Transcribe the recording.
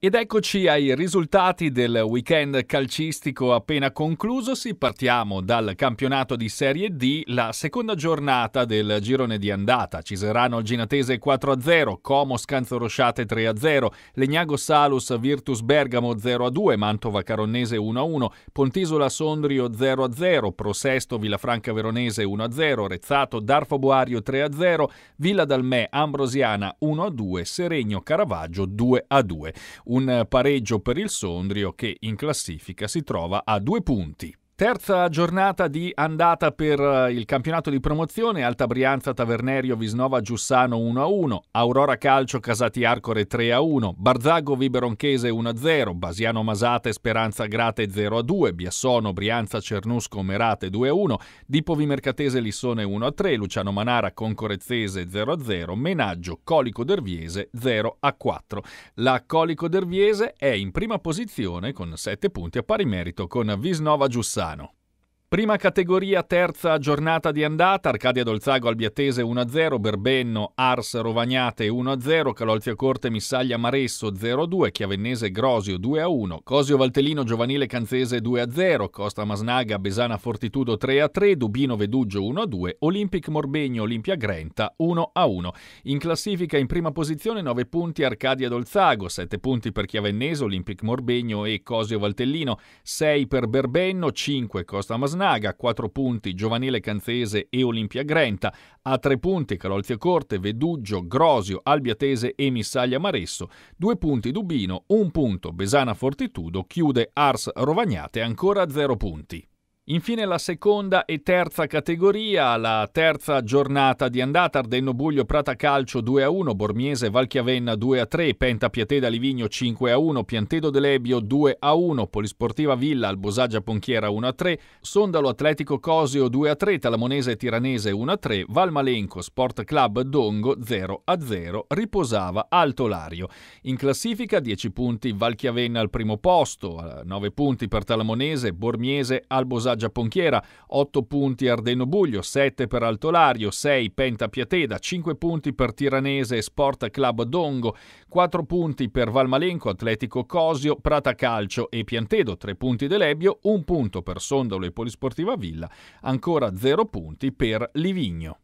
Ed eccoci ai risultati del weekend calcistico appena concluso. Si Partiamo dal campionato di Serie D, la seconda giornata del girone di andata. Ciserano Ginatese 4-0, Como Scanzorosciate 3-0, Legnago Salus Virtus Bergamo 0-2, Mantova Caronnese 1-1, Pontisola Sondrio 0-0, Prosesto Villafranca Veronese 1-0, Rezzato Darfo Boario 3-0, Villa Dalmè Ambrosiana 1-2, Seregno Caravaggio 2-2 un pareggio per il Sondrio che in classifica si trova a due punti. Terza giornata di andata per eh, il campionato di promozione, Alta Brianza Tavernerio Visnova Giussano 1-1, Aurora Calcio Casati Arcore 3-1, Barzago Viberonchese 1-0, Basiano Masate Speranza Grate 0-2, Biassono Brianza Cernusco Merate 2-1, Dipovi Mercatese Lissone 1-3, Luciano Manara Concorezzese 0-0, Menaggio Colico Derviese 0-4. La Colico Derviese è in prima posizione con 7 punti a pari merito con Visnova Giussano. Milano. Prima categoria, terza giornata di andata, Arcadia Dolzago Albiatese 1-0, Berbenno Ars Rovagnate 1-0, Calolzia Corte Missaglia Maresso 0-2, Chiavennese Grosio 2-1, Cosio Valtellino Giovanile Canzese 2-0, Costa Masnaga Besana Fortitudo 3-3, Dubino Veduggio 1-2, Olympic Morbegno Olimpia Grenta 1-1. In classifica in prima posizione 9 punti Arcadia Dolzago, 7 punti per Chiavennese, Olympic Morbegno e Cosio Valtellino, 6 per Berbenno, 5 Costa Masnaga, Snaga, a 4 punti Giovanile Canzese e Olimpia Grenta, a 3 punti Calolzia Corte, Veduggio, Grosio, Albiatese e Missaglia Maresso, 2 punti Dubino, 1 punto Besana Fortitudo, chiude Ars Rovagnate ancora 0 punti. Infine la seconda e terza categoria, la terza giornata di andata, Ardenno Buglio Prata Calcio 2 a 1, Bormiese Valchiavenna 2 a 3, Penta Piateda Livigno 5 a 1, Piantedo Delebio 2 a 1, Polisportiva Villa Albosaggia Ponchiera 1 a 3, Sondalo Atletico Cosio 2 a 3, Talamonese Tiranese 1 a 3, Valmalenco Sport Club Dongo 0 a 0, riposava Altolario. In classifica 10 punti Valchiavenna al primo posto, 9 punti per Talamonese, Bormiese, Albosaggia Giapponchiera, 8 punti Ardeno Buglio, 7 per Altolario, 6 Penta Piateda, 5 punti per Tiranese e Sport Club Dongo, 4 punti per Valmalenco, Atletico Cosio, Prata Calcio e Piantedo, 3 punti Delebbio, 1 punto per Sondolo e Polisportiva Villa, ancora 0 punti per Livigno.